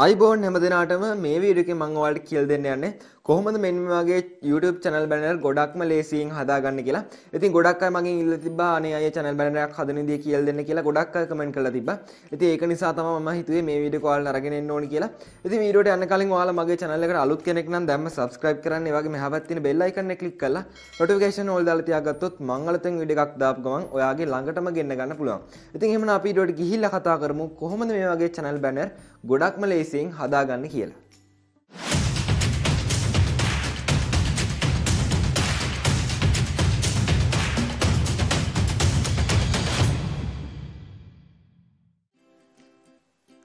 අයිබෝන් හැම දෙනාටම මේ වීඩියෝ එකෙන් මම ඔයාලට කියලා දෙන්න යන්නේ කොහොමද මෙන්න මගේ YouTube channel banner ගොඩක්ම ලේසියෙන් හදාගන්න කියලා. ඉතින් ගොඩක් අය මගෙන් ඉල්ලලා තිබ්බා අනේ අය channel banner එකක් හදන විදිය කියලා දෙන්න කියලා ගොඩක් අය comment කරලා තිබ්බා. ඉතින් ඒක නිසා තමයි මම හිතුවේ මේ වීඩියෝ කෝල් අරගෙන එන්න ඕනි කියලා. ඉතින් වීඩියෝ එකට යන්න කලින් ඔයාලා මගේ channel එකට අලුත් කෙනෙක් නම් දැම්ම subscribe කරන්න. ඒ වගේම එහා පැත්තේ තියෙන bell icon එක click කරලා notification all දාලා තියාගත්තොත් මම අලුතෙන් වීඩියෝ එකක් දාපු ගමන් ඔයාගේ ළඟටම ගෙන්න ගන්න පුළුවන්. ඉතින් එහෙමනම් අපි වීඩියෝට ගිහිල්ලා කතා කරමු කොහොමද මේ වගේ channel banner ගොඩක්ම ලේසියෙන් හදාගන්න කියලා.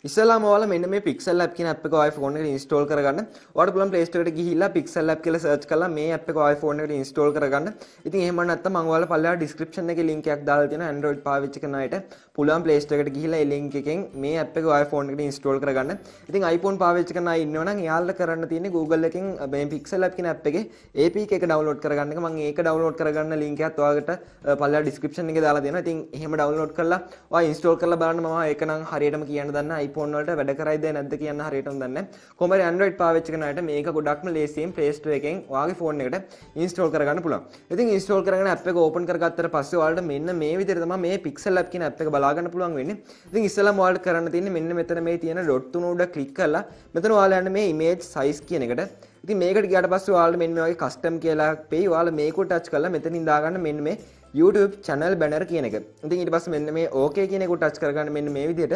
ඉස්සලා මෝල මෙන්න මේ පික්සල් ලැබ් කියන app එක iPhone එකට install කරගන්න. ඔයාලට පුළුවන් Play Store එකට ගිහිල්ලා Pixel Lab කියලා search කරලා මේ app එක iPhone එකට install කරගන්න. ඉතින් එහෙම නැත්නම් මම ඔයාලා පල්ලෙහා description එකේ link එකක් දාලා තියෙනවා Android පාවිච්චි කරන අයට පුළුවන් Play Store එකට ගිහිල්ලා ඒ link එකෙන් මේ app එක iPhone එකට install කරගන්න. ඉතින් iPhone පාවිච්චි කරන අය ඉන්නවනම් එයාලා කරන්න තියෙන්නේ Google එකෙන් මේ Pixel Lab කියන app එකේ APK එක download කරගන්න එක. මම ඒක download කරගන්න link එකත් ඔයාලට පල්ලෙහා description එකේ දාලා දෙනවා. ඉතින් එහෙම download කරලා ඔයා install කරලා බලන්න මම ඒක නම් හරියටම කියන්න දන්නා iPhone වලට වැඩ කරයිද නැද්ද කියන්න හරියටම දන්නේ කොහමද Android පාවිච්චි කරන අයට මේක ගොඩක්ම ලේසියෙන් Play Store එකෙන් ඔයාගේ ෆෝන් එකට install කරගන්න පුළුවන්. ඉතින් install කරගෙන app එක open කරගත්තට පස්සේ ඔයාලට මෙන්න මේ විදිහට තමයි මේ Pixel app කියන app එක බලා ගන්න පුළුවන් වෙන්නේ. ඉතින් ඉස්සෙල්ලාම ඔයාලට කරන්න තියෙන්නේ මෙන්න මෙතන මේ තියෙන dot තුන උඩ click කරලා මෙතන ඔයාලා යන්න මේ image size කියන එකට ඉතින් මේකට ගියාට පස්සේ ඔයාලට මෙන්න මේ වගේ custom කියලා page ඔයාලා මේකට touch කරලා මෙතන ඉඳා ගන්න මෙන්න මේ YouTube channel banner කියන එක. ඉතින් ඊට පස්සේ මෙන්න මේ okay කියන එකට touch කරගන්න මෙන්න මේ විදිහට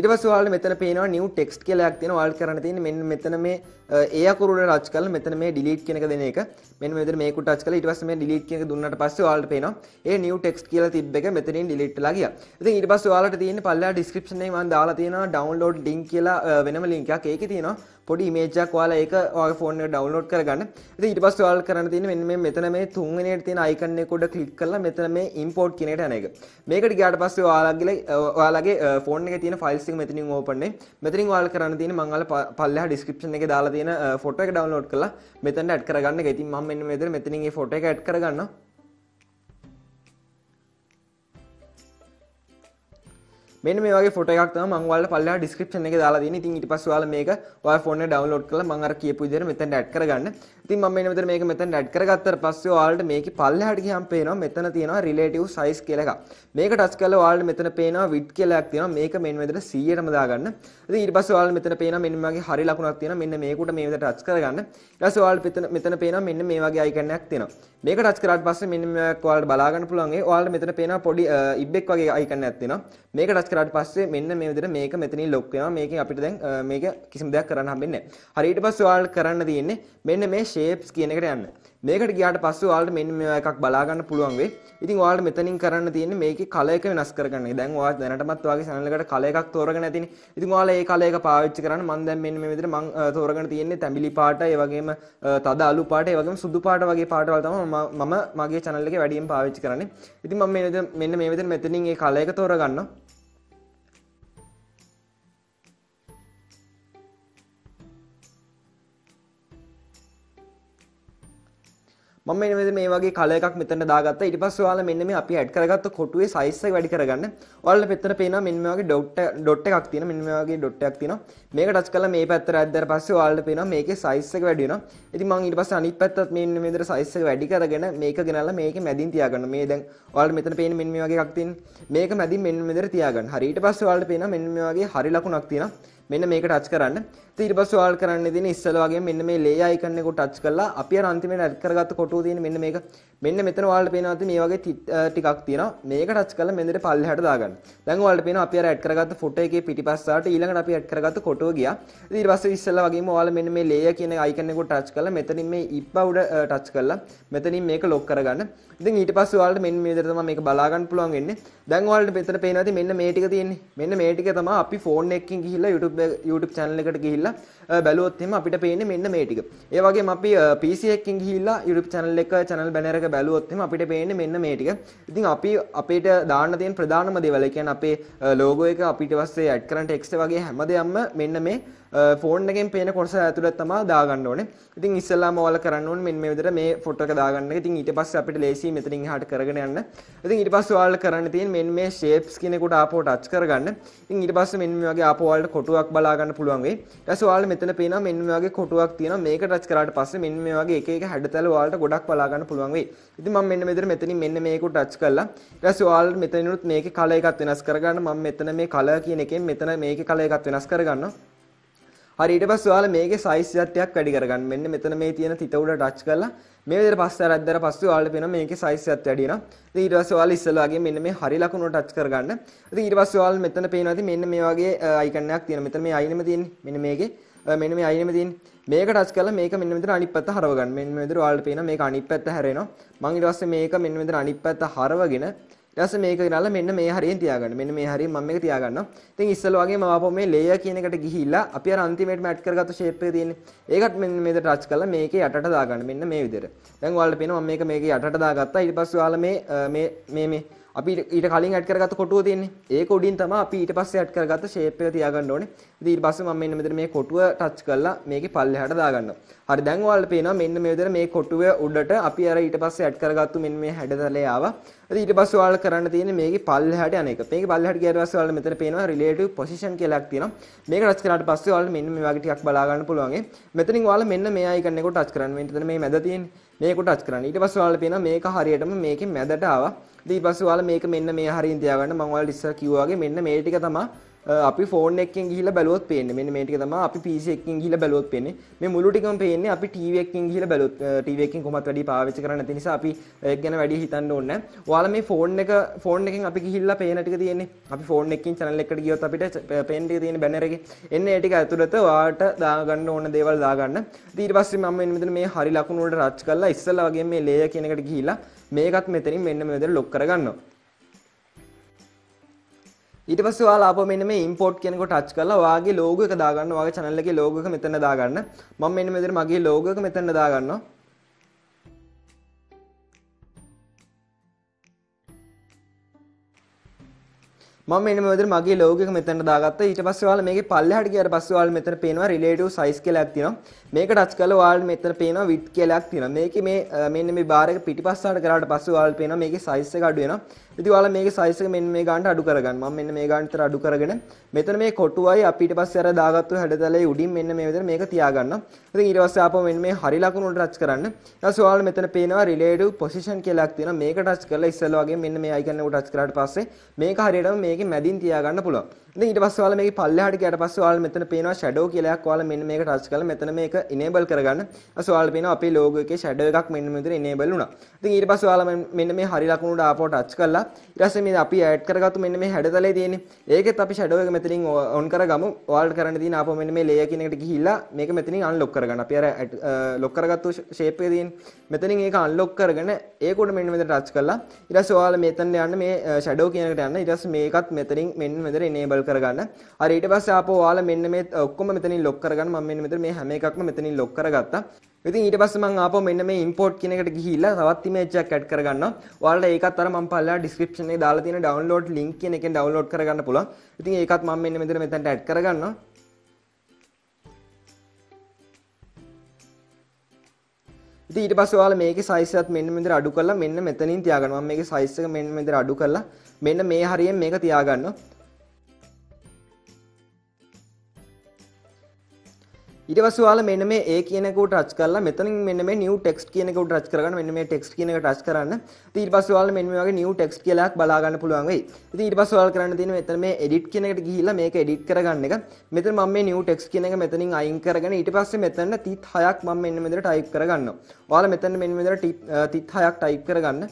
ඉට පස් වාල මෙතන පේනවා නිව ටෙක්ස් කියලයක් තියෙන වාල් කරන තින මෙ මෙතන මේ ඒකුරට රච් කල මෙතන මේ ඩිලීට් කෙනක දෙන එක මෙ මෙත මේක ටච් කල ඉටවස මේ ඩිලීට් කියෙන දුන්නට පස්ස වාල්ට පේන ඒ නිව ටෙක්ස් කියල තිබ එක මෙතනින් ඩිලිට් ලගිය ඉති ඉට පස් වාලට තියන පල්ලා ඩිස්ක්‍රපෂන වන් දාලා තියෙන ඩවන්ලෝඩ් ඩිං කියලා වෙනම ලින්කයක් ඒක තියෙනවා පොඩි මේජක් වාලා ඒක ඔගේ ෆෝන් එක ඩවුන්ලෝඩ් කරගන්න. ඉතින් ඊට පස්සේ ඔයාලා කරන්න තියෙන්නේ මෙන්න මේ මෙතන මේ තුන්වෙනියට තියෙන අයිකන් එක උඩ ක්ලික් කරලා මෙතන මේ import කියන එකට යන එක. මේකට ගියාට පස්සේ ඔයාලගේ ඔයාලගේ ෆෝන් එකේ තියෙන ෆයිල්ස් එක මෙතනින් ඕපන් වෙයි. මෙතනින් ඔයාලා කරන්න තියෙන්නේ මම අහලා පල්ලෙහා description එකේ දාලා තියෙන ෆොටෝ එක ඩවුන්ලෝඩ් කරලා මෙතනට ඇඩ් කරගන්න එක. ඉතින් මම මෙන්න මෙතන මෙතනින් මේ ෆොටෝ එක ඇඩ් කරගන්නවා. මෙන්න මේ වගේ ෆොටෝ එකක් තමයි මම ඔයාලට පල්ලෙහා ඩිස්ක්‍රිප්ෂන් එකේ දාලා තියෙන්නේ. ඉතින් ඊට පස්සේ ඔයාලා මේක ඔයාගේ ෆෝන් එකේ ඩවුන්ලෝඩ් කරලා මම අර කියපු විදිහට මෙතෙන්ට ඇඩ් කරගන්න. ඉතින් මම මෙන්න මෙතන මේක මෙතෙන්ට ඇඩ් කරගත්තට පස්සේ ඔයාලට මේකේ පල්ලෙහාට ගියාම පේනවා මෙතන තියෙනවා රිලේටිව් සයිස් කියලා එකක්. මේක ටච් කරලා ඔයාලට මෙතන පේනවා විඩ් කියලා එකක් තියෙනවා. මේක මෙන්න විදිහට 100ටම දාගන්න. ඉතින් ඊට පස්සේ ඔයාලට මෙතන පේනවා මෙන්න මගේ හරි ලකුණක් තියෙනවා. මෙන්න මේකට මේ විදිහට ටච් කරගන්න. ඊට පස්සේ ඔයාලට මෙතන මෙතන පේනවා මෙන්න මේ වගේ අයිකන් එකක් තියෙනවා. මේක ටච් කරාට පස්සේ මෙන්න මේක ඔයාලට බලා ගන්න පුළුවන්. ඒ ඔයාලට මෙතන පේනවා පොඩි ඉබ්බෙක් වගේ අයිකන් එකක් තියෙනවා. මේක ටච් කරාට පස්සේ මෙන්න මේ විදිහට මේක මෙතනින් ලොක් වෙනවා. මේකෙන් අපිට දැන් මේක කිසිම දෙයක් කරන්න හම්බෙන්නේ නැහැ. හරි ඊට පස්සේ ඔයාලට කරන්න තියෙන්නේ මෙන්න මේ shapes කියන එකට යන්න. මේකට ගියාට පස්සේ ඔයාලට මෙන්න මේ එකක් බලා ගන්න පුළුවන් වෙයි. ඉතින් ඔයාලට මෙතනින් කරන්න තියෙන්නේ මේකේ කල එක වෙනස් කරගන්න. දැන් ඔයා දැනටමත් ඔයාගේ channel එකට කල එකක් තෝරගෙන ඇතිනේ. ඉතින් ඔයාලා ඒ කල එක පාවිච්චි කරන්න මම දැන් මෙන්න මේ විදිහට මම තෝරගෙන තියෙන්නේ තැඹිලි පාට, ඒ වගේම තද අලු පාට, ඒ වගේම සුදු පාට වගේ පාටවල තමයි මම මගේ channel එකේ වැඩියෙන් පාවිච්චි කරන්නේ. ඉතින් මම මෙන්න මේ විදිහට මෙතනින් ඒ කල එක තෝරගන්නවා. මම මෙන්න මෙතන මේ වගේ කලර් එකක් මෙතන දාගත්තා. ඊට පස්සේ ඔයාලා මෙන්න මේ අපි ඇඩ් කරගත්ත කොටුවේ size එක වැඩි කරගන්න. ඔයාලට පෙත්තට පේනවා මෙන්න මේ වගේ dot dot එකක් තියෙනවා. මෙන්න මේ වගේ dot එකක් තියෙනවා. මේක ටච් කරලා මේ පැත්තට ඇද්දාට පස්සේ ඔයාලට පේනවා මේකේ size එක වැඩි වෙනවා. ඉතින් මම ඊට පස්සේ අනිත් පැත්තත් මෙන්න මේ විතර size එක වැඩි කරගෙන මේක ගෙනල්ලා මේකේ මැදින් තියාගන්න. මේ දැන් ඔයාලට මෙතන පේන මෙන්න මේ වගේ එකක් තියෙන. මේක මැදින් මෙන්න මෙතන තියාගන්න. හරි ඊට පස්සේ ඔයාලට පේනවා මෙන්න මේ වගේ හරි ලකුණක් තියෙනවා. මෙන්න මේක ටච් කරන්න. ඉතින් ඊට පස්සේ ඔයාලා කරන්න දෙන්නේ ඉස්සල වගේ මෙන්න මේ ලේ icon එක ටච් කරලා අපි අර අන්තිමේට ඇඩ් කරගත්ත කොටුව තියෙන මෙන්න මේක මෙන්න මෙතන ඔයාලට පේනවා මේ වගේ ටිකක් තියෙනවා මේක ටච් කරලා මෙන්දට පල්ලෙහාට දාගන්න දැන් ඔයාලට පේනවා අපි අර ඇඩ් කරගත්ත ෆොටෝ එකේ පිටිපස්සට ඊළඟට අපි ඇඩ් කරගත්ත කොටුව ගියා ඊට පස්සේ ඉස්සෙල්ලා වගේම ඔයාලා මෙන්න මේ ලේයර් කියන අයිකන් එක ටච් කරලා මෙතනින් මේ ඉබ්බා උඩ ටච් කරලා මෙතනින් මේක ලොක් කරගන්න ඉතින් ඊට පස්සේ ඔයාලට මෙන්න මේ විදිහට තමයි මේක බලා ගන්න පුළුවන් වෙන්නේ දැන් ඔයාලට මෙතන පේනවා ඉතින් මෙන්න මේ ටික තියෙන්නේ මෙන්න මේ ටික තමයි අපි ෆෝන් එකකින් ගිහිල්ලා YouTube YouTube channel එකට ගිහිල්ලා බැලුවොත් එහෙම අපිට පේන්නේ මෙන්න මේ ටික. ඒ වගේම අපි PC එකකින් ගිහිල්ලා YouTube channel එක channel banner එක බැලුවොත් එහෙම අපිට පේන්නේ මෙන්න මේ ටික. ඉතින් අපි අපිට දාන්න තියෙන ප්‍රධානම දේවල් ඒ කියන්නේ අපේ logo එක අපිට පස්සේ add කරන්න text වගේ හැමදේම මෙන්න මේ ෆෝන් එකෙන් පේන කොටස ඇතුළත් තමා දාගන්න ඕනේ. ඉතින් ඉස්සෙල්ලාම ඔයාලා කරන්න ඕනේ මෙන්න මේ විදිහට මේ ෆොටෝ එක දාගන්න එක. ඉතින් ඊට පස්සේ අපිට ලේසියි මෙතනින් එහාට කරගෙන යන්න. ඉතින් ඊට පස්සේ ඔයාලා කරන්න තියෙන්නේ මෙන්න මේ shapes කිනේකට ආපෝ ටච් කරගන්න. ඉතින් ඊට පස්සේ මෙන්න මේ වගේ ආපෝ ඔයාලට කොටුවක් බලා ගන්න පුළුවන් වෙයි. ඊට පස්සේ ඔයාලා මෙතන පේනවා මෙන්න මේ වගේ කොටුවක් තියෙනවා. මේක ටච් කරාට පස්සේ මෙන්න මේ වගේ එක එක හැඩතල ඔයාලට ගොඩක් බලා ගන්න පුළුවන් වෙයි. ඉතින් මම මෙන්න මෙතන මෙතනින් මෙන්න මේක ටච් කළා. ඊට පස්සේ ඔයාලා මෙතනිනුත් මේකේ කලර් එකක් වෙනස් කරගන්න. මම මෙතන මේ කලර් කියන එකෙන් මෙතන මේකේ කලර් එකක් වෙනස් කරගන්නවා. හරි ඊට පස්සේ ඔයාලා මේකේ සයිස් සත්‍යයක් වැඩි කරගන්න. මෙන්න මෙතන මේ තියෙන තිත උඩ ටච් කරලා මේ විදිහට පස්සේ අරද්දර පස්සේ ඔයාලට පේනවා මේකේ සයිස් එකත් වැඩි වෙනවා. ඉතින් ඊට පස්සේ ඔයාලා ඉස්සෙල්ලා වගේ මෙන්න මේ හරි ලකුණ ටච් කරගන්න. ඉතින් ඊට පස්සේ ඔයාලා මෙතන පේනවා ඉතින් මෙන්න මේ වගේ අයිකන් එකක් තියෙනවා. මෙතන මේ අයිනෙම තියෙන්නේ. මෙන්න මේකේ මෙන්න මේ අයිනෙම තියෙන්නේ. මේක ටච් කරලා මේක මෙන්න මෙතන අනිත් පැත්ත හරව ගන්න. මෙන්න මෙතන ඔයාලට පේනවා මේක අනිත් පැත්ත හැරෙනවා. මම ඊට පස්සේ මේක මෙන්න මෙතන අනිත් පැත්ත හරවගෙන ඊට පස්සේ මේක ගනලා මෙන්න මේ හරියෙන් තියාගන්න. මෙන්න මේ හරියෙන් මම මේක තියාගන්නවා. ඉතින් ඉස්සල වගේ මම ආපහු මේ ලේයර් කියන එකට ගිහිල්ලා අපි අර අන්තිමේට මැට් කරගත්ත ෂේප් එක තියෙන්නේ. ඒකත් මෙන්න මේද ටච් කරලා මේකේ යටට දාගන්න. මෙන්න මේ විදිහට. දැන් ඔයාලට පේනවා මම මේක මේකේ යටට දාගත්තා. ඊට පස්සේ ඔයාලා මේ මේ මේ අපි ඊට කලින් ඇඩ් කරගත්ත කොටුව තියෙන්නේ ඒක උඩින් තමයි අපි ඊට පස්සේ ඇඩ් කරගත්ත ෂේප් එක තියාගන්න ඕනේ ඉතින් ඊට පස්සේ මම මෙන්න මෙතන මේ කොටුව ටච් කරලා මේකේ පල්ලෙහාට දාගන්නවා හරි දැන් ඔයාලට පේනවා මෙන්න මේ විදිහට මේ කොටුව උඩට අපි අර ඊට පස්සේ ඇඩ් කරගත්තු මෙන්න මේ හැඩතලේ ආවා ඉතින් ඊට පස්සේ ඔයාලා කරන්න තියෙන්නේ මේකේ පල්ලෙහාට යන එක මේකේ පල්ලෙහාට ගියාට පස්සේ ඔයාලා මෙතන පේනවා රිලේටිව් පොසිෂන් කියලා එකක් තියෙනවා මේක ටච් කරාට පස්සේ ඔයාලා මෙන්න මේ වගේ ටිකක් බලා ගන්න පුළුවන් මෙතනින් ඔයාලා මෙන්න මේ අයිකන් එකට ටච් කරන්න මෙන්න මෙතන මේ මැද තියෙන්නේ මේක ටච් කරන්න. ඊට පස්සේ ඔයාලා පේනවා මේක හරියටම මේකේ මැදට ආවා. ඊට පස්සේ ඔයාලා මේක මෙන්න මේ හරියින් තියාගන්න මම ඔයාලට ඉස්සර කිව්වා වගේ මෙන්න මේ ටික තමයි අපි ෆෝන් එකෙන් ගිහිල්ලා බැලුවොත් පේන්නේ මෙන්න මේ ටික තමයි අපි PC එකකින් ගිහිල්ලා බැලුවොත් පේන්නේ මේ මුළු ටිකම පේන්නේ අපි TV එකකින් ගිහිල්ලා බැලුවොත් TV එකකින් කොහොමවත් වැඩි පාවිච්චි කරන්නේ නැති නිසා අපි ඒක ගැන වැඩි හිතන්න ඕනේ නැහැ. ඔයාලා මේ ෆෝන් එක ෆෝන් එකෙන් අපි ගිහිල්ලා පේන ටික තියෙන්නේ. අපි ෆෝන් එකකින් channel එකකට ගියොත් අපිට පේන ටික තියෙන බැනර් එකේ. එන්න ඒ ටික ඇතුළත ඔයාලට දාගන්න ඕන දේවල් දාගන්න. ඊට පස්සේ මම මෙන්න මෙතන මේ හරි ලකුණු වලට රච් කරලා ඉස්සලා වගේ මේ ලේයර් කියන එකට ගිහිල්ලා මේකත් මෙතනින් මෙන්න මෙතන ලොක් කරගන්නවා. ඊට පස්සේ ඔයාලා ආපහු මෙන්න මේ import කියනකොට touch කරලා ඔයාගේ logo එක දාගන්න ඔයාගේ channel එකේ logo එක මෙතන දාගන්න මම මෙන්න මෙතන මගේ logo එක මෙතන දාගන්නවා මම මෙන්න මේ විදිහට මගේ logo එක මෙතනට දාගත්තා ඊට පස්සේ ඔයාලා මේකේ පල්ලෙහාට ගියාට පස්සේ ඔයාලා මෙතන පේනවා relative size කියලා එකක් තියෙනවා මේක touch කරලා ඔයාලා මෙතන පේනවා width කියලා එකක් තියෙනවා මේකේ මේ මෙන්න මේ බාර් එක පිටිපස්සට කරාට පස්සේ ඔයාලා පේනවා මේකේ size එක අඩු වෙනවා ඉතින් ඔයාලා මේකේ size එක මෙන්න මේ ගානට අඩු කරගන්න මම මෙන්න මේ ගානට අඩු කරගෙන මෙතන මේ කොටුවයි අපිට පස්සේ අර දාගත්තු හැඩතලයේ උඩින් මෙන්න මේ විදිහට මේක තියාගන්න ඉතින් ඊට පස්සේ ආපහු මෙන්න මේ හරි ලකුණු වලට touch කරන්න ඊට පස්සේ ඔයාලා මෙතන පේනවා relative position කියලා එකක් තියෙනවා මේක touch කරලා ඉස්සෙල්ලා වගේ මෙන්න මේ icon එකට touch කරාට පස්සේ මේක හරියටම මේ මේකේ මැදින් තියාගන්න පුළුවන්. ඊට පස්සේ ඔයාලා මේක පල්ලෙහාට ගියාට පස්සේ ඔයාලා මෙතන පේනවා shadow කියලා එකක් ඔයාලා මෙන්න මේක ටච් කරලා මෙතන මේක enable කරගන්න. ඊට ඔයාලා පේනවා අපේ logo එකේ shadow එකක් මෙන්න මෙතන enable වුණා. ඉතින් ඊට පස්සේ ඔයාලා මෙන්න මේ හරි ලකුණට ආපහු ටච් කළා. ඊට පස්සේ මේ අපි add කරගත්තු මෙන්න මේ හැඩතලේ තියෙන්නේ. ඒකෙත් අපි shadow එක මෙතනින් on කරගමු. ඔයාලට කරන්න තියෙන ආපහු මෙන්න මේ layer කියන එකට ගිහිල්ලා මේක මෙතනින් unlock කරගන්න. අපි අර lock කරගත්තු shape එක තියෙන්නේ. මෙතනින් ඒක unlock කරගෙන ඒකට මෙන්න මෙතන ටච් කළා. ඊට පස්සේ ඔයාලා මෙතන යන්න මේ shadow කියන එකට යන්න. ඊට පස්සේ මේකත් මෙතනින් මෙන්න මෙතන enable කරගන්න. හරි ඊට පස්සේ ආපහු ඔයාලා මෙන්න මේ ඔක්කොම මෙතනින් ලොක් කරගන්න. මම මෙන්න මෙතන මේ හැම එකක්ම මෙතනින් ලොක් කරගත්තා. ඉතින් ඊට පස්සේ මම ආපහු මෙන්න මේ import කියන එකට ගිහිල්ලා තවත් image එකක් add කරගන්නවා. ඔයාලට ඒකත් අර මම පල්ලා description එකේ දාලා තියෙන download link කියන එකෙන් download කරගන්න පුළුවන්. ඉතින් ඒකත් මම මෙන්න මෙතන මෙතනට add කරගන්නවා. ඉතින් ඊට පස්සේ ඔයාලා මේකේ size එකත් මෙන්න මෙතන අඩු කරලා මෙන්න මෙතනින් තියාගන්න. මම මේකේ size එක මෙන්න මෙතන අඩු කරලා මෙන්න මේ හරියෙන් මේක තියාගන්නවා. ඊට පස්සේ ඔයාලා මෙන්න මේ A කියන එකට ටච් කරලා මෙතනින් මෙන්න මේ new text කියන එකට ටච් කරගන්න මෙන්න මේ text කියන එක ටච් කරන්න. ඉතින් ඊට පස්සේ ඔයාලා මෙන්න මේ වගේ new text කියලා එකක් බලා ගන්න පුළුවන් වෙයි. ඉතින් ඊට පස්සේ ඔයාලා කරන්න තියෙන්නේ මෙතන මේ edit කියන එකට ගිහිල්ලා මේක edit කරගන්න එක. මෙතන මම මේ new text කියන එක මෙතනින් අයින් කරගෙන ඊට පස්සේ මෙතන 36ක් මම මෙන්න මෙතන type කරගන්නවා. ඔයාලා මෙතන මෙන්න මෙතන 36ක් type කරගන්න.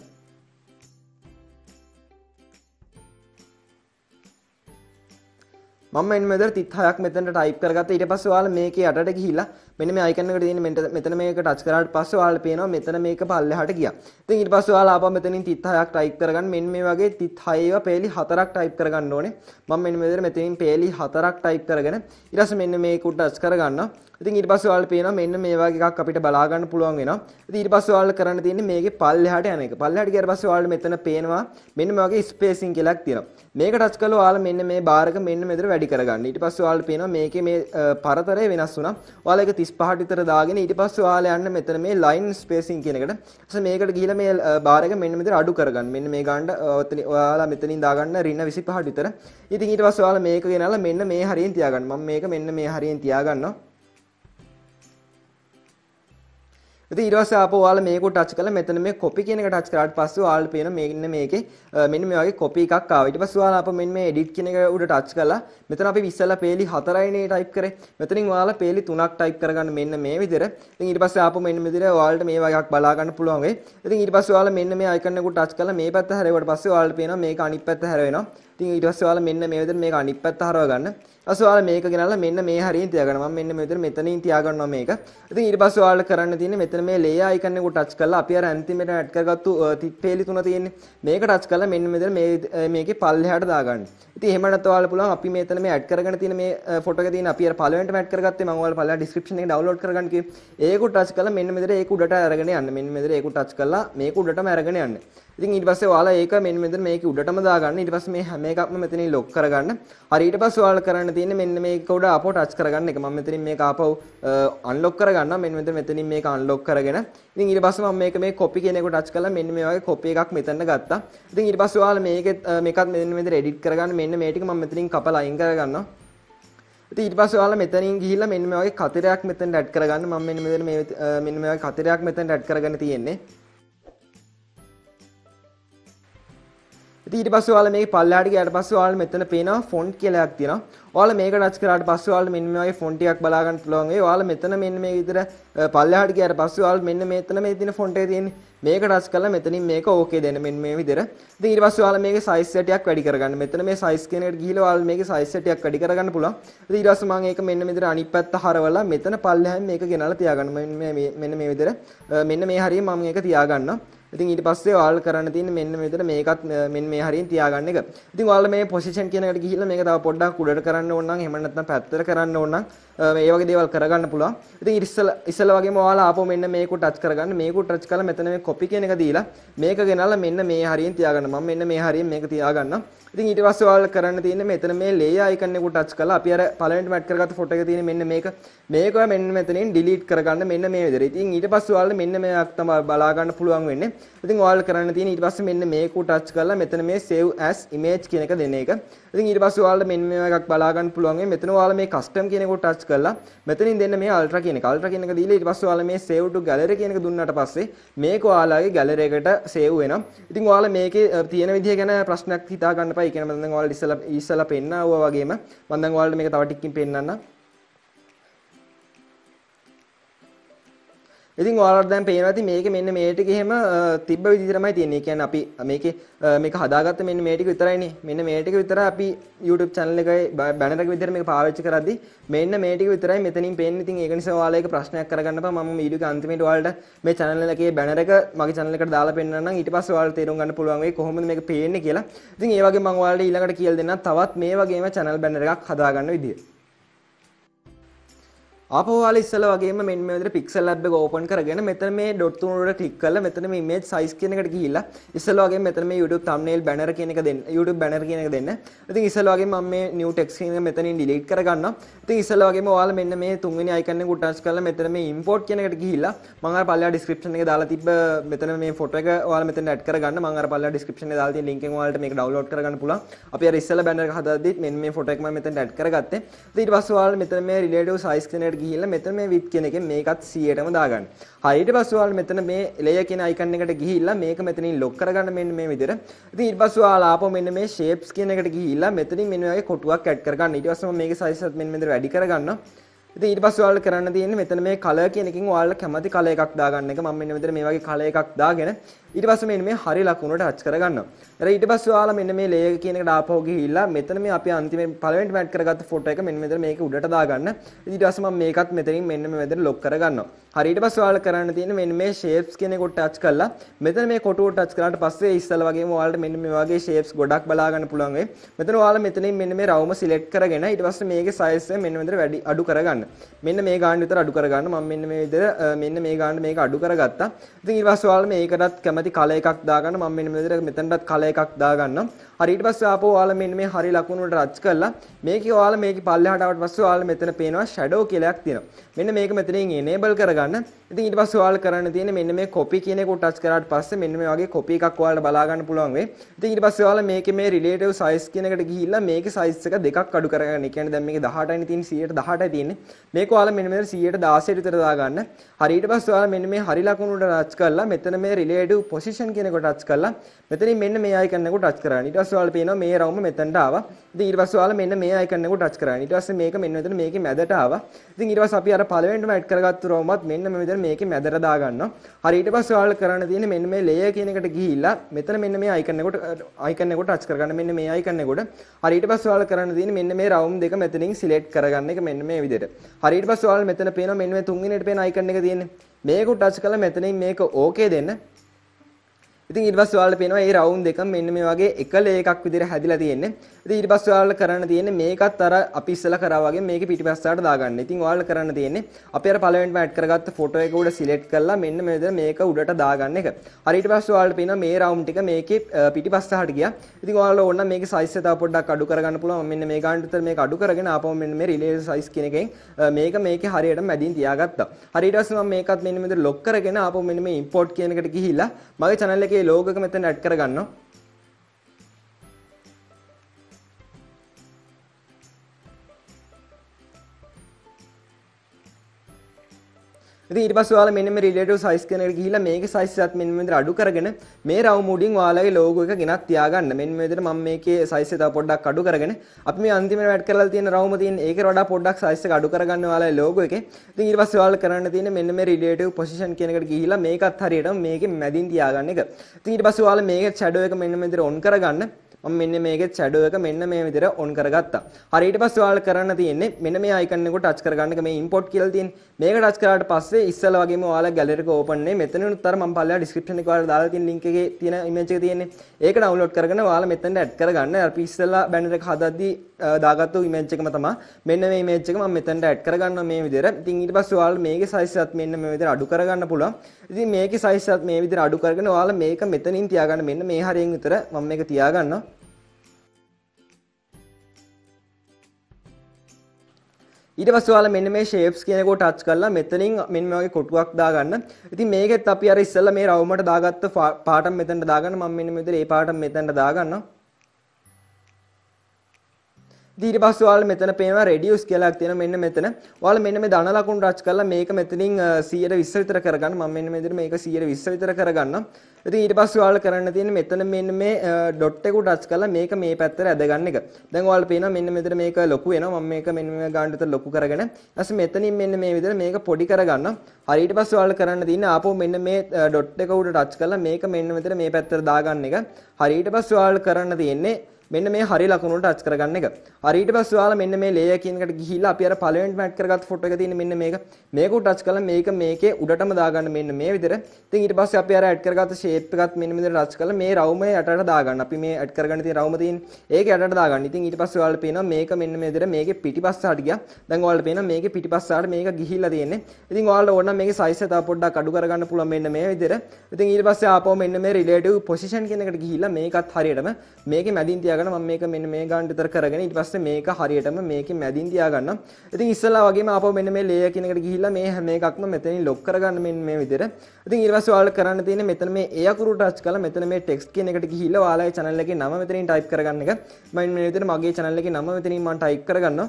මම එන් මෙතන 36ක් මෙතනට ටයිප් කරගත්තා ඊට පස්සේ ඔයාලා මේකේ යටට ගිහිලා මෙන්න මේ icon එකට තියෙන මෙතන මේක ටච් කරාට පස්සේ ඔයාලා පේනවා මෙතන මේක පල්ලෙහාට ගියා. ඉතින් ඊට පස්සේ ඔයාලා ආපහු මෙතනින් 36ක් type කරගන්න මෙන්න මේ වගේ 36 ඒවා පේලි 4ක් type කරගන්න ඕනේ. මම මෙන්න මේ විදිහට මෙතනින් පේලි 4ක් type කරගෙන ඊට පස්සේ මෙන්න මේක උඩ ටච් කරගන්නවා. ඉතින් ඊට පස්සේ ඔයාලා පේනවා මෙන්න මේ වගේ එකක් අපිට බලා ගන්න පුළුවන් වෙනවා. ඉතින් ඊට පස්සේ ඔයාලා කරන්න තියෙන්නේ මේකේ පල්ලෙහාට යන එක. පල්ලෙහාට ගියාට පස්සේ ඔයාලා මෙතන පේනවා මෙන්න මේ වගේ ස්පේසින් කියලා එකක් තියෙනවා. මේක ටච් කළා ඔයාලා මෙන්න මේ බාරක මෙන්න මෙතන වැඩි කරගන්න. ඊට පස්සේ ඔයාලා පේනවා මේකේ මේ පරතරය වෙනස් වුණා. ඔයාලා ඒක 35ට විතර දාගෙන ඊට පස්සේ ඔයාලා යන්න මෙතන මේ line spacing කියන එකට. ඊට මේකට ගිහිලා මේ බාර් එක මෙන්න මෙතන අඩු කරගන්න. මෙන්න මේ ගානට ඔයාලා මෙතනින් දාගන්න ඍණ 25ට විතර. ඉතින් ඊට පස්සේ ඔයාලා මේක ගෙනල්ලා මෙන්න මේ හරියෙන් තියාගන්න. මම මේක මෙන්න මේ හරියෙන් තියාගන්නවා. ඉතින් ඊට පස්සේ ආපහු ඔයාලා මේක ටච් කළා මෙතන මේ copy කියන එක ටච් කරාට පස්සේ ඔයාලා පේන මෙන්න මේකේ මෙන්න මේ වගේ copy එකක් ආවා. ඊට පස්සේ ඔයාලා ආපහු මෙන්න මේ edit කියන එක උඩ ටච් කළා. මෙතන අපි ඉස්සලා පේලි 4යිනේ type කරේ. මෙතනින් ඔයාලා පේලි 3ක් type කරගන්න මෙන්න මේ විදිහට. ඉතින් ඊට පස්සේ ආපහු මෙන්න මෙතන ඔයාලට මේ වගේ එකක් බලා ගන්න පුළුවන් වෙයි. ඉතින් ඊට පස්සේ ඔයාලා මෙන්න මේ icon එක උඩ ටච් කළා. මේ පැත්ත හැරෙවට පස්සේ ඔයාලට පේනවා මේක අනිත් පැත්ත හැරෙනවා. ඉතින් ඊට පස්සේ ඔයාලා මෙන්න මේ විදිහට මේක අනිත් පැත්ත හරව ගන්න. ඊට ඔයාලා මේක ගෙනල්ලා මෙන්න මේ හරියෙන් තියාගන්න මම මෙන්න මෙතන මෙතනින් තියාගන්නවා මේක. ඉතින් ඊට පස්සේ ඔයාලා කරන්න තියෙන්නේ මෙතන මේ ලේ අයිකන් එක ටච් කරලා අපි අර අන්තිමට ඇඩ් කරගත්තු පේලි තුන තියෙන්නේ. මේක ටච් කරලා මෙන්න මෙතන මේ මේකේ පල්ලෙහාට දාගන්න. ඉතින් එහෙම නැත්නම් ඔයාලා පුළුවන් අපි මෙතන මේ ඇඩ් කරගෙන තියෙන මේ ෆොටෝ එක තියෙන අපි අර පළවෙනිටම ඇඩ් කරගත්තේ මම ඔයාලා පළවෙනි ඩිස්ක්‍රිප්ෂන් එකේ ඩවුන්ලෝඩ් කරගන්න කිව්වේ. ඒක ටච් කරලා මෙන්න මෙතන ඒක උඩට අරගෙන යන්න. මෙන්න මෙතන ඒක ටච් කරලා මේක උඩටම අරගෙන යන්න. ඉතින් ඊට පස්සේ ඔයාලා ඒක මෙන්න මෙතන මේක උඩටම දාගන්න. ඊට පස්සේ මේ හැම එකක්ම මෙතනින් ලොක් කරගන්න. හරි ඊට පස්සේ ඔයාලා කරන්න තියෙන්නේ මෙන්න මේක උඩ ආපහු ටච් කරගන්න එක. මම මෙතනින් මේක ආපහු අන්ලොක් කරගන්නවා. මෙන්න මෙතන මෙතනින් මේක අන්ලොක් කරගෙන. ඉතින් ඊට පස්සේ මම මේක මේ කොපි කියන එක ටච් කරලා මෙන්න මේ වගේ කොපි එකක් මෙතන ගත්තා. ඉතින් ඊට පස්සේ ඔයාලා මේකෙත් මේකත් මෙන්න මෙතන එඩිට් කරගන්න. මෙන්න මේ ටික මම මෙතනින් කපලා අයින් කරගන්නවා. ඊට පස්සේ ඔයාලා මෙතනින් ගිහිල්ලා මෙන්න මේ වගේ කතරයක් මෙතෙන් ඇඩ් කරගන්න මම මෙන්න මෙතන මේ මෙන්න මේ වගේ කතරයක් මෙතෙන් ඇඩ් කරගෙන තියෙන්නේ ඉතින් ඊට පස්සේ ඔයාලා මේක පල්ලෙහාට ගියාට පස්සේ ඔයාලා මෙතන පේනවා ෆොන්ට් කියලා එකක් තියෙනවා. ඔයාලා මේක ටච් කරාට පස්සේ ඔයාලා මෙන්න මේ වගේ ෆොන්ට් ටිකක් බලා ගන්න පුළුවන් වෙයි. ඔයාලා මෙතන මෙන්න මේ විදිහට පල්ලෙහාට ගියාට පස්සේ ඔයාලා මෙන්න මෙතන මේ තියෙන ෆොන්ට් එක තියෙන්නේ. මේක ටච් කරලා මෙතනින් මේක ඕකේ දෙන්න මෙන්න මේ විදිහට. ඉතින් ඊට පස්සේ ඔයාලා මේකේ සයිස් සෙටියක් වැඩි කරගන්න. මෙතන මේ සයිස් කියන එකට ගිහිල්ලා ඔයාලා මේකේ සයිස් සෙටියක් වැඩි කරගන්න පුළුවන්. ඉතින් ඊට පස්සේ මම මේක මෙන්න මේ විදිහට අනිත් පැත්ත හරවලා මෙතන පල්ලෙහාම මේක ගෙනල්ලා තියාගන්න. මෙන්න මේ මෙන්න මේ විදිහට මෙන්න මේ හරිය මම මේක තියාගන්නවා. ඉතින් ඊට පස්සේ ඔයාලා කරන්න තියෙන්නේ මෙන්න මෙතන මේකත් මෙන්න මේ හරියෙන් තියාගන්න එක. ඉතින් ඔයාලා මේ පොසිෂන් කියන එකට ගිහිල්ලා මේක තව පොඩ්ඩක් උඩට කරන්න ඕන නම් එහෙම නැත්නම් පැත්තට කරන්න ඕන නම් මේ වගේ දේවල් කරගන්න පුළුවන්. ඉතින් ඉතින් ඉස්සල වගේම ඔයාලා ආපහු මෙන්න මේක ටච් කරගන්න මේක ටච් කරලා මෙතන මේ කොපි කියන එක දීලා මේක ගෙනල්ලා මෙන්න මේ හරියෙන් තියාගන්න. මම මෙන්න මේ හරියෙන් මේක තියාගන්නම්. ඉතින් ඊට පස්සේ ඔයාලා කරන්න තියෙන්නේ මෙතන මේ ලේ අයිකන් එක ටච් කරලා අපි අර පළවෙනිට මැට් කරගත්ත ෆොටෝ එක තියෙන මෙන්න මේක මේක මෙන්න මෙතනින් ඩිලීට් කරගන්න මෙන්න මේ විදිහට. ඉතින් ඊට පස්සේ ඔයාලා මෙන්න මේක තමයි බලා ගන්න පුළුවන් වෙන්නේ. ඉතින් ඔයාලා කරන්න තියෙන ඊට පස්සේ මෙන්න මේක ටච් කරලා මෙතන මේ save as image කියන එක දෙන එක. ඉතින් ඊට පස්සේ ඔයාලා මෙන්න මේ එකක් බලා ගන්න පුළුවන්. මෙතන ඔයාලා මේ custom කියන එක ටච් කරලා මෙතනින් දෙන්න මේ ultra කියන එක. ultra කියන එක දීලා ඊට පස්සේ ඔයාලා මේ save to gallery කියන එක දුන්නාට පස්සේ මේක ඔයාලාගේ gallery එකට save වෙනවා. ඉතින් ඔයාලා මේකේ තියෙන විදිය ගැන ප්‍රශ්නයක් හිතා ගන්න එපා. ඒ කියන්නේ මම දැන් ඔයාලා ඉස්සලා ඉස්සලා පෙන්නවා වගේම මම දැන් ඔයාලට මේක තව ටිකකින් පෙන්වන්නම්. ඉතින් ඔයාලට දැන් පේනවා ඇති මේක මෙන්න මේ ටික එහෙම තිබ්බ විදිහ තමයි තියෙන්නේ. කියන්නේ අපි මේකේ මේක හදාගත්ත මෙන්න මේ ටික විතරයිනේ. මෙන්න මේ ටික විතරයි අපි YouTube channel එකේ බැනර් එක විදිහට මේක පාවිච්චි කරද්දි මෙන්න මේ ටික විතරයි මෙතනින් පේන්නේ. ඉතින් ඒක නිසා ඔයාලා ඒක ප්‍රශ්නයක් කරගන්න බෑ. මම වීඩියෝ එකේ අන්තිමේට ඔයාලට මේ channel එකේ බැනර් එක මගේ channel එකට දාලා පෙන්නනනම් ඊට පස්සේ ඔයාලට තේරුම් ගන්න පුළුවන් වෙයි කොහොමද මේක පේන්නේ කියලා. ඉතින් ඒ වගේ මම ඔයාලට ඊළඟට කියලා දෙන්නම් තවත් මේ වගේම channel බැනර් එකක් හදාගන්න විදිහ. ආපෝවාල ඉස්සල වගේම මෙන්න මේ විදිහට පික්සල් ලැබ් එක ඕපන් කරගෙන මෙතන මේ ඩොට් තුන වලට ටික් කරලා මෙතන මේ image size කියන එකට ගිහිල්ලා ඉස්සල වගේම මෙතන මේ YouTube thumbnail banner කියන එක දෙන්න YouTube banner කියන එක දෙන්න. ඉතින් ඉස්සල වගේම මම මේ new text කියන එක මෙතනින් delete කරගන්නවා. ඉතින් ඉස්සල වගේම ඔයාලා මෙන්න මේ තුන්වෙනි icon එක touch කරලා මෙතන මේ import කියන එකට ගිහිල්ලා මම අර පල්ලෙහා description එකේ දාලා තිබ්බ මෙතන මේ photo එක ඔයාලා මෙතන add කරගන්න. මම අර පල්ලෙහා description එකේ දාලා තියෙන link එක ඔයාලට මේක download කරගන්න පුළුවන්. අපි අර ඉස්සල banner එක හදාද්දිත් මෙන්න මේ photo එක මම මෙතන add කරගත්තේ. ඉතින් ඊට පස්සේ ඔයාලා මෙතන මේ relative size කියන එකට ගිහිල්ලා මෙතන මේ with කියන එකෙන් මේකත් 100ටම දාගන්න. හරි ඊට පස්සේ ඔයාලා මෙතන මේ layer කියන icon එකට ගිහිල්ලා මේක මෙතනින් lock කරගන්න මෙන්න මේ විදිහට. ඉතින් ඊට පස්සේ ඔයාලා ආපහු මෙන්න මේ shapes කියන එකට ගිහිල්ලා මෙතනින් මෙන්න වගේ කොටුවක් add කරගන්න. ඊට පස්සේ මම මේකේ size එකත් මෙන්න මෙතන වැඩි කරගන්නවා. ඉතින් ඊට පස්සේ ඔයාලා කරන්න තියෙන්නේ මෙතන මේ color කියන එකෙන් ඔයාලා කැමති color එකක් දාගන්න එක. මම මෙන්න මෙතන මේ වගේ color එකක් දාගෙන ඊට පස්සේ මෙන්න මේ හරි ලකුණට ටච් කරගන්නවා. එතන ඊට පස්සේ ඔයාලා මෙන්න මේ ලේයර් කියන එකට ආපහු ගිහිල්ලා මෙතන මේ අපි අන්තිමේ පළවෙනිට මැට් කරගත්ත ෆොටෝ එක මෙන්න මෙතන මේක උඩට දාගන්න. ඊට පස්සේ මම මේකත් මෙතනින් මෙන්න මේ මෙතන ලොක් කරගන්නවා. හරි ඊට පස්සේ ඔයාලා කරන්න තියෙන්නේ මෙන්න මේ ෂේප්ස් කියන එකට ටච් කරලා මෙතන මේ කොටුවට ටච් කරාට පස්සේ ඉස්සල වගේම ඔයාලට මෙන්න මේ වගේ ෂේප්ස් ගොඩක් බලා ගන්න පුළුවන් වෙයි. මෙතන ඔයාලා මෙතනින් මෙන්න මේ රවුම සිලෙක්ට් කරගෙන ඊට පස්සේ මේකේ සයිස් එක මෙන්න මෙතන වැඩි අඩු කරගන්න. මෙන්න මේ ගාන විතර අඩු කරගන්න. මම මෙන්න මේ විතර මෙන්න මේ ගාන මේක අඩු කරගත්තා. ඉතින් ඊට පස්සේ ඔයාලා මේකටත් කැමති කැමති කල එකක් දාගන්න මම මෙන්න මෙතනට කල එකක් දාගන්නම් හරි ඊට පස්සේ ආපහු ඔයාලා මෙන්න මේ හරි ලකුණු වලට රච් කරලා මේක ඔයාලා මේක පල්ලෙහාට ආවට පස්සේ ඔයාලා මෙතන පේනවා ෂැඩෝ කියලා එකක් තියෙනවා. මෙන්න මේක මෙතනින් enable කරගන්න. ඉතින් ඊට පස්සේ ඔයාලා කරන්න තියෙන්නේ මෙන්න මේ copy කියන එක ටච් කරාට පස්සේ මෙන්න මේ වගේ copy එකක් ඔයාලට බලා ගන්න පුළුවන් වෙයි. ඉතින් ඊට පස්සේ ඔයාලා මේකේ මේ relative size කියන එකට ගිහිල්ලා මේකේ size එක දෙකක් අඩු කරගන්න. ඒ කියන්නේ දැන් මේක 18යි තියෙන්නේ 118යි තියෙන්නේ. මේක ඔයාලා මෙන්න මෙතන 116 විතර දාගන්න. හරි ඊට පස්සේ ඔයාලා මෙන්න මේ හරි ලකුණු වලට ටච් කරලා මෙතන මේ relative position කියන එක ටච් කරලා මෙතනින් මෙන්න මේ icon එකට ටච් කරන්න. ඊට පස්සේ ඔයාලා පේනවා මේ රවුම මෙතනට ආවා. ඉතින් ඊට පස්සේ ඔයාලා මෙන්න මේ අයිකන් එකට ටච් කරා. ඊට පස්සේ මේක මෙන්න මෙතන මේකේ මැදට ආවා. ඉතින් ඊට පස්සේ අපි අර පළවෙනිම ඇඩ් කරගත්තු රවුමත් මෙන්න මේ විදිහට මේකේ මැදට දාගන්නවා. හරි ඊට පස්සේ ඔයාලා කරන්න තියෙන්නේ මෙන්න මේ ලේයර් කියන එකට ගිහිල්ලා මෙතන මෙන්න මේ අයිකන් එකට අයිකන් එකට ටච් කරගන්න මෙන්න මේ අයිකන් එකට. හරි ඊට පස්සේ ඔයාලා කරන්න තියෙන්නේ මෙන්න මේ රවුම් දෙක මෙතනින් සිලෙක්ට් කරගන්න එක මෙන්න මේ විදිහට. හරි ඊට පස්සේ ඔයාලා මෙතන පේනවා මෙන්න මේ තුන්වෙනියට පේන අයිකන් එක තියෙන්නේ. මේක ටච් කළා මෙතනින් මේක ඕකේ දෙන්න. ඉතින් ඊට පස්සේ ඔයාලට පේනවා මේ රවුන්ඩ් එක මෙන්න මේ වගේ එක ලේකක් විදිහට හැදිලා තියෙන්නේ. ඉතින් ඊට පස්සේ ඔයාලට කරන්න තියෙන්නේ මේකත් අර අපි ඉස්සලා කරා වගේ මේකේ පිටිපස්සට දාගන්න. ඉතින් ඔයාලට කරන්න තියෙන්නේ අපි අර පළවෙනිම ඇඩ් කරගත්ත ෆොටෝ එක උඩ සිලෙක්ට් කරලා මෙන්න මේ විදිහට මේක උඩට දාගන්න එක. හරි ඊට පස්සේ ඔයාලට පේනවා මේ රවුන්ඩ් එක මේකේ පිටිපස්සට ගියා. ඉතින් ඔයාලට ඕන නම් මේකේ size එක තව පොඩ්ඩක් අඩු කරගන්න පුළුවන්. මෙන්න මේ ගානට විතර මේක අඩු කරගෙන ආපහු මෙන්න මේ රිලේ size කියන එකෙන් මේක මේකේ හරියටම මැදින් තියාගත්තා. හරි ඊට පස්සේ මම මේකත් මෙන්න මෙතන ලොක් කරගෙන ආපහු මෙන්න මේ import කියන එකට ගිහිල්ලා මගේ channel එකේ ලෝගක මෙතන ඇඩ් කරගන්නවා ඉතින් ඊට පස්සේ ඔයාලා මෙන්න මේ රිලේටිව් සයිස් කෙනෙක් ගිහිල්ලා මේකේ සයිස් එකත් මෙන්න මෙතන අඩු කරගෙන මේ රවුම් මුඩින් ඔයාලගේ ලෝගෝ එක ගෙනත් තියාගන්න. මෙන්න මෙතන මම මේකේ සයිස් එක තව පොඩ්ඩක් අඩු කරගෙන අපි මේ අන්තිමට වැඩ කරලා තියෙන රවුම තියෙන ඒකට වඩා පොඩ්ඩක් සයිස් එක අඩු කරගන්න ඔයාලගේ ලෝගෝ එකේ. ඉතින් ඊට පස්සේ ඔයාලා කරන්න තියෙන මෙන්න මේ රිලේටිව් පොසිෂන් කියන එකට ගිහිල්ලා මේකත් හරියටම මේකේ මැදින් තියාගන්න එක. ඉතින් ඊට පස්සේ ඔයාලා මේකේ ෂැඩෝ එක මෙන්න මෙතන ඔන් කරගන්න. මම මෙන්න මේකෙත් ෂැඩෝ එක මෙන්න මේ විදිහට ඔන් කරගත්තා. හරි ඊට පස්සේ ඔයාලා කරන්න තියෙන්නේ මෙන්න මේ icon එක ටච් කරගන්න එක මේ import කියලා තියෙන්නේ. මේක ටච් කරාට පස්සේ ඉස්සෙල්ලා වගේම ඔයාලා gallery එක open නේ. මෙතනිනුත් අර මම පල්ලෙහා description එකේ ඔයාලා දාලා තියෙන link එකේ තියෙන image එක තියෙන්නේ. ඒක download කරගෙන ඔයාලා මෙතෙන්ට add කරගන්න. අපි ඉස්සෙල්ලා banner එක හදද්දී දාගත්තු ඉමේජ් එකම තමයි. මෙන්න මේ ඉමේජ් එක මම මෙතනට ඇඩ් කරගන්නවා මේ විදිහට. ඉතින් ඊට පස්සේ ඔයාලා මේකේ size එකත් මෙන්න මේ විදිහට අඩු කරගන්න පුළුවන්. ඉතින් මේකේ size එකත් මේ විදිහට අඩු කරගෙන ඔයාලා මේක මෙතනින් තියාගන්න මෙන්න මේ හරියෙන් විතර මම මේක තියාගන්නවා. ඊට පස්සේ ඔයාලා මෙන්න මේ shapes කියන එක ටච් කරලා මෙතනින් මෙන්න මේ වගේ කොටුවක් දාගන්න. ඉතින් මේකෙත් අපි අර ඉස්සෙල්ලා මේ රවුමට දාගත්ත පාටම් මෙතනට දාගන්න. මම මෙන්න මෙතන මේ පාටම් මෙතනට දාගන්නවා. ඊට පස්සේ ඔයාලා මෙතන පේනවා රෙඩියුස් කියලාක් තියෙනවා මෙන්න මෙතන. ඔයාලා මෙන්න මේ ධන ලකුණු රච් කරලා මේක මෙතනින් 120 විතර කරගන්න. මම මෙන්න මෙතන මේක 120 විතර කරගන්නම්. ඉතින් ඊට පස්සේ ඔයාලා කරන්න තියෙන්නේ මෙතන මෙන්න මේ ඩොට් එක ටච් කරලා මේක මේ පැත්තට ඇද ගන්න එක. දැන් ඔයාලා පේනවා මෙන්න මෙතන මේක ලොකු වෙනවා. මම මේක මෙන්න මේ ගානට විතර ලොකු කරගෙන ඊපස්සේ මෙතනින් මෙන්න මේ විදිහට මේක පොඩි කරගන්නම්. හරි ඊට පස්සේ ඔයාලා කරන්න තියෙන්නේ ආපහු මෙන්න මේ ඩොට් එක උඩ ටච් කරලා මේක මෙන්න මෙතන මේ පැත්තට දාගන්න එක. හරි ඊට පස්සේ ඔයාලා කරන්න තියෙන්නේ මෙන්න මේ හරි ලකුණු වලට ටච් කරගන්න එක. හරි ඊට පස්සේ ඔයාලා මෙන්න මේ layer කියන එකට ගිහිල්ලා අපි අර පළවෙනි මැට් කරගත් ෆොටෝ එක තියෙන මෙන්න මේක. මේක ටච් කරලා මේක මේකේ උඩටම දාගන්න මෙන්න මේ විදිහට. ඉතින් ඊට පස්සේ අපි අර ඇඩ් කරගත්ත shape එකත් මෙන්න මෙතන ටච් කරලා මේ රවුම යටට දාගන්න. අපි මේ ඇඩ් කරගන්න තියෙන රවුම තියෙන ඒක යටට දාගන්න. ඉතින් ඊට පස්සේ ඔයාලා පේනවා මේක මෙන්න මේ විදිහට මේකේ පිටිපස්සට ගියා. දැන් ඔයාලා පේනවා මේකේ පිටිපස්සට මේක ගිහිල්ලා තියෙන්නේ. ඉතින් ඔයාලට ඕන නම් මේකේ size එක තව පොඩ්ඩක් අඩු කරගන්න පුළුවන් මෙන්න මේ විදිහට. ඉතින් ඊට පස්සේ ආපහු මෙන්න මේ relative position කියන එකට ගිහිල්ලා මේකත් හරියටම මේකේ මැදින් තියාගන්න කරගෙන මම මේක මෙන්න මේ ගානට විතර කරගෙන ඊට පස්සේ මේක හරියටම මේකේ මැදින් තියාගන්නම්. ඉතින් ඉස්සලා වගේම ආපහු මෙන්න මේ ලේයර් කෙනකට ගිහිල්ලා මේ හැම එකක්ම මෙතනින් ලොක් කරගන්න මෙන්න මේ විදිහට. ඉතින් ඊට පස්සේ ඔයාලට කරන්න තියෙන්නේ මෙතන මේ ඒ අකුරු ටච් කරලා මෙතන මේ ටෙක්ස්ට් කියන එකට ගිහිල්ලා ඔයාලගේ channel එකේ නම මෙතනින් type කරගන්න එක. මම මේ විදිහට මගේ channel එකේ නම මෙතනින් මම type කරගන්නවා.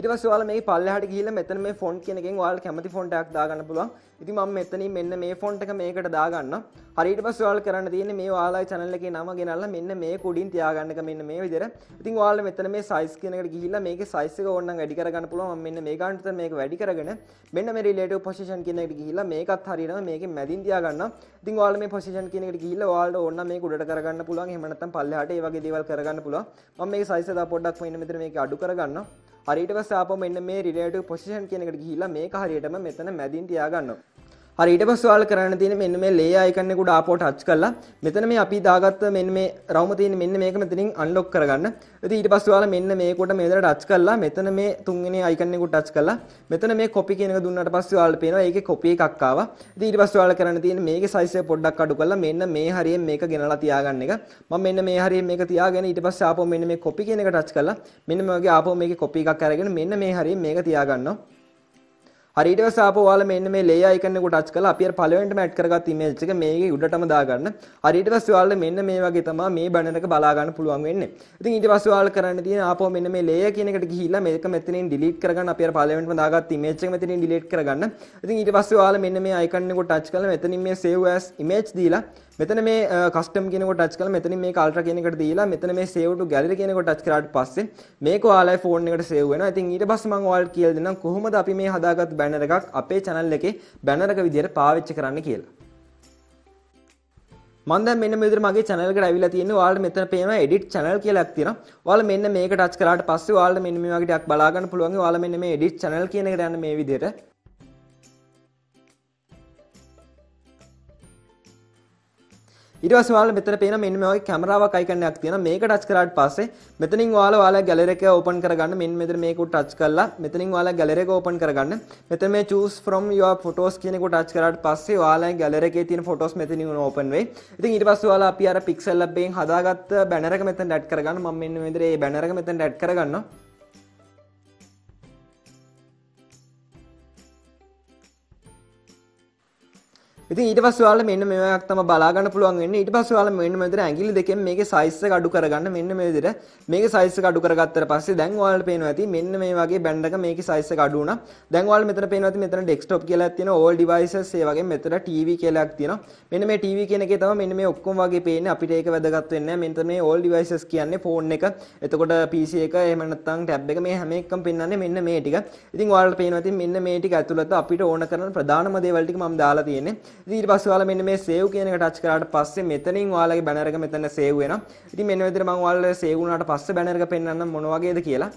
ඉටවස් වාල මේ පල්ලහට කියල මෙතන මේ ෆොන්් කෙනෙකින් වාල් කැමති ෆොන්ටක් දාගන්න පුළුවන් ඉති ම මෙතන මෙන්න මේ ෆොන්ට එක මේකට දාගන්න හරිට පස්වාල් කරන්න තියෙන මේ වාලා චනල්ලක නම ගෙනල්ල මෙන්න මේ කුඩින් තියාගන්නක මෙන්න මේ විදර ඉතින් වාල මෙතන මේ සයිස් කෙනකට ගිහිල්ල මේක සයිස්සක ඔන්න වැඩිරගන්න පුළුවන් මෙන්න මේ ගන්ට මේක වැඩිරගෙන මෙන්න මේ ලේට පොසිෂන් කෙනෙට ගිහිල්ල මේකත් හරිරම මේක මැදින් තියාගන්න ඉතින් වාල මේ පොසිෂන් කෙනෙට ගිහිල්ල වාල්ට ඔන්න මේ කුඩට කරගන්න පුළුවන් එමනත්තම් පල්ලහට වගේ දේවල් කරගන්න පුළුවන් මම මේ සයිස පොඩක් මෙන්න මෙතර මේක අඩු කරගන්න හරිට සාප මෙන්න මේ රිලේට පොසිෂන් කෙනෙට හිල්ලා මේ හරියටම මෙතන මැදින් තියාගන්න හරි ඊට පස්සේ ඔයාලා කරන්න තියෙන්නේ මෙන්න මේ ලේ අයිකන් එක උඩ ආපෝ ටච් කරලා මෙතන මේ අපි දාගත්ත මෙන්න මේ රවුම තියෙන මෙන්න මේක මෙතනින් අන්ලොක් කරගන්න. ඉතින් ඊට පස්සේ ඔයාලා මෙන්න මේකට මේ විදිහට ටච් කරලා මෙතන මේ තුන්වෙනි අයිකන් එක උඩ ටච් කරලා මෙතන මේ කොපි කියන එක දුන්නාට පස්සේ ඔයාලා පේනවා ඒකේ කොපි එකක් ආවා. ඉතින් ඊට පස්සේ ඔයාලා කරන්න තියෙන්නේ මේකේ සයිස් එක පොඩ්ඩක් අඩු කරලා මෙන්න මේ හරියෙන් මේක ගෙනලා තියාගන්න එක. මම මෙන්න මේ හරියෙන් මේක තියාගෙන ඊට පස්සේ ආපෝ මෙන්න මේ කොපි කියන එක ටච් කරලා මෙන්න මගේ ආපෝ මේකේ කොපි එකක් අරගෙන මෙන්න මේ හරියෙන් මේක තියාගන්නවා. හරි ඊට පස්සේ ආපහු ඔයාලා මෙන්න මේ ලේ අයිකන් එක ටච් කරලා අපි අර පළවෙනිටම ඇඩ් කරගත් ඉමේජ් එක මේකේ උඩටම දාගන්න. හරි ඊට පස්සේ ඔයාලා මෙන්න මේ වගේ තමයි මේ බැනර් එක බලා ගන්න පුළුවන් වෙන්නේ. ඉතින් ඊට පස්සේ ඔයාලා කරන්න තියෙන ආපහු මෙන්න මේ ලේ කියන එකට ගිහිල්ලා මේක මෙතනින් ඩිලීට් කරගන්න අපි අර පළවෙනිටම දාගත් ඉමේජ් එක මෙතනින් ඩිලීට් කරගන්න. ඉතින් ඊට පස්සේ ඔයාලා මෙන්න මේ අයිකන් එක ටච් කරලා මෙතනින් මේ save as image දීලා මෙතන මේ කස්ටම් කියන එක ටච් කරලා මෙතනින් මේක අල්ට්‍රා කියන එකට දීලා මෙතන මේ save to gallery කියන එක ටච් කරාට පස්සේ මේක ඔයාලගේ ෆෝන් එකට save වෙනවා. ඉතින් ඊට පස්සේ මම ඔයාලට කියලා දෙන්නම් කොහොමද අපි මේ හදාගත් බැනර් එකක් අපේ channel එකේ බැනර් එක විදිහට පාවිච්චි කරන්න කියලා. මන්ද මෙන්න මෙතර මගේ චැනල්කට ඇවිල්ලා තියෙනවා. ඔයාලට මෙතන පේන edit channel කියලා එකක් තියෙනවා. ඔයාලා මෙන්න මේක ටච් කරාට පස්සේ ඔයාලට මෙන්න මේ වගේ ටිකක් බලා ගන්න පුළුවන්. ඔයාලා මෙන්න මේ edit channel කියන එකට යන මේ විදිහට ඊට පස්සේ ඔයාලා මෙතන පේන මෙන්න මේ වගේ කැමරාවක් අයිකන් එකක් තියෙනවා. මේක ටච් කරාට පස්සේ මෙතනින් ඔයාලා ඔයාලා ගැලරි එක ඕපන් කරගන්න. මෙන්න මෙතන මේක ටච් කරලා මෙතනින් ඔයාලා ගැලරි එක ඕපන් කරගන්න. මෙතන මේ choose from your photos කියන එක ටච් කරාට පස්සේ ඔයාලා ගැලරි එකේ තියෙන photos මෙතනින් ඕපන් වෙයි. ඉතින් ඊට පස්සේ ඔයාලා අපි අර pixel lab එකෙන් හදාගත්ත බැනර එක මෙතන ඇඩ් කරගන්න. මම මෙන්න මේ විදිහට මේ බැනර එක මෙතන ඇඩ් කරගන්නවා. ඉතින් ඊට පස්සේ ඔයාලට මෙන්න මේ එකක් තමයි බලා ගන්න පුළුවන් වෙන්නේ. ඊට පස්සේ ඔයාලා මෙන්න මේ විදිහට ඇඟිලි දෙකෙන් මේකේ සයිස් එක අඩු කරගන්න මෙන්න මේ විදිහට මේකේ සයිස් එක අඩු කරගත්තට පස්සේ දැන් ඔයාලට පේනවා ඇති මෙන්න මේ වගේ බෑන්ඩ් එක මේකේ සයිස් එක අඩු වුණා. දැන් ඔයාලා මෙතන පේනවා ඇති මෙතන ඩෙස්ක්ටොප් කියලා එකක් තියෙනවා. all devices ඒ වගේම මෙතන TV කියලා එකක් තියෙනවා. මෙන්න මේ TV කියන එකේ තමයි මෙන්න මේ ඔක්කොම වගේ පේන්නේ. අපිට ඒක වැදගත් වෙන්නේ නැහැ. මෙන්න මේ all devices කියන්නේ ෆෝන් එක. එතකොට PC එක එහෙම නැත්නම් ටැබ් එක මේ හැම එකක්ම පෙන්වන්නේ මෙන්න මේ ටික. ඉතින් ඔයාලට පේනවා ඇති මෙන්න මේ ටික ඇතුළත අපිට ඕන කරන ප්‍රධානම දේවල් ටික මම දාලා තියෙන්නේ. ඊට පස්සේ ඔයාලා මෙන්න මේ save කියන එක ටච් කරාට පස්සේ මෙතනින් ඔයාලගේ බැනර් එක මෙතන save වෙනවා. ඉතින් මෙන්න විදිහට මම ඔයාලට save වුණාට පස්සේ බැනර් එක පෙන්වන්නම් මොන වගේද කියලා.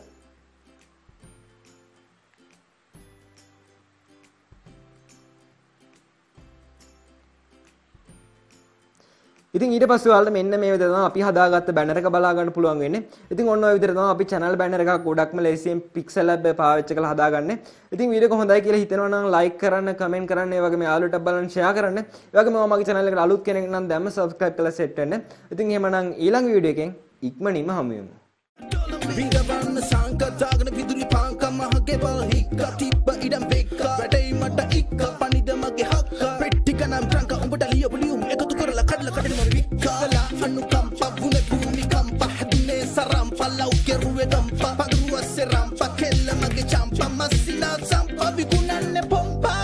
ඉතින් ඊට පස්සේ ඔයාලට මෙන්න මේ විදිහට තමයි අපි හදාගත්ත බැනර් එක බලා ගන්න පුළුවන් වෙන්නේ. ඉතින් ඔන්න ඔය විදිහට තමයි අපි channel banner එකක් ගොඩක්ම ලේසියෙන් pixel lab පාවිච්චි කරලා හදාගන්නේ. ඉතින් වීඩියෝ එක හොඳයි කියලා හිතෙනවා නම් like කරන්න, comment කරන්න, ඒ වගේම යාළුවට බලන්න, share කරන්න. ඒ වගේම මම මගේ channel එකට අලුත් කෙනෙක් නම් දැම්ම subscribe කරලා set වෙන්න. ඉතින් එහෙමනම් ඊළඟ වීඩියෝ එකෙන් ඉක්මනින්ම හමු වෙමු. විඳවන්න සංකතාගෙන විදුලි පාංක මහගේ බල හික්ක තිබ්බ ඉඩම් බෙක්ක වැටෙයි මට ඉක්ක පනිද මගේ හක්ක පෙට්ටික නම් ಅನುಕಂಪ ಗುಣ ಭೂಮಿಕಂಪ ದಿನೇ ಸರಂಪ ಲೌಕ್ಯರುವೆ ದಂಪ ಪಗರುವ ಸೆರಂಪ ಕೆಲ್ಲ ಮಗೆ ಚಂಪ ಮಸ್ಸಿನ ಸಂಪ ವಿಗುಣನ್ನೆ ಪಂಪ